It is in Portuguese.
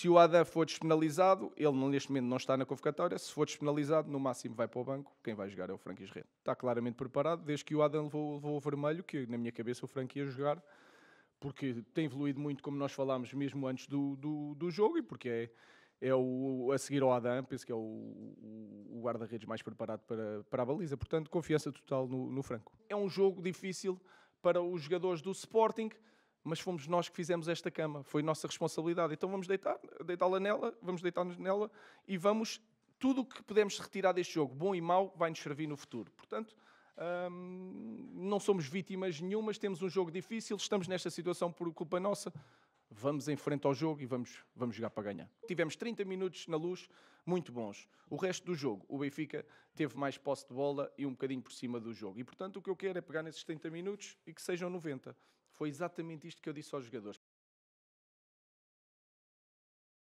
Se o Adam for despenalizado, ele neste momento não está na convocatória. Se for despenalizado, no máximo vai para o banco. Quem vai jogar é o Frank Israel. Está claramente preparado, desde que o Adam levou, levou o vermelho, que na minha cabeça o Frank ia jogar, porque tem evoluído muito, como nós falámos mesmo antes do, do, do jogo, e porque é, é o, a seguir ao Adam, penso que é o, o guarda-redes mais preparado para, para a baliza. Portanto, confiança total no, no Franco. É um jogo difícil para os jogadores do Sporting mas fomos nós que fizemos esta cama, foi nossa responsabilidade. Então vamos deitar, deitá-la nela, vamos deitar-nos nela e vamos tudo o que podemos retirar deste jogo, bom e mau, vai nos servir no futuro. Portanto, hum, não somos vítimas nenhumas, temos um jogo difícil, estamos nesta situação por culpa nossa, vamos em frente ao jogo e vamos, vamos jogar para ganhar. Tivemos 30 minutos na luz, muito bons. O resto do jogo, o Benfica teve mais posse de bola e um bocadinho por cima do jogo. E portanto, o que eu quero é pegar nesses 30 minutos e que sejam 90. Foi exatamente isto que eu disse aos jogadores.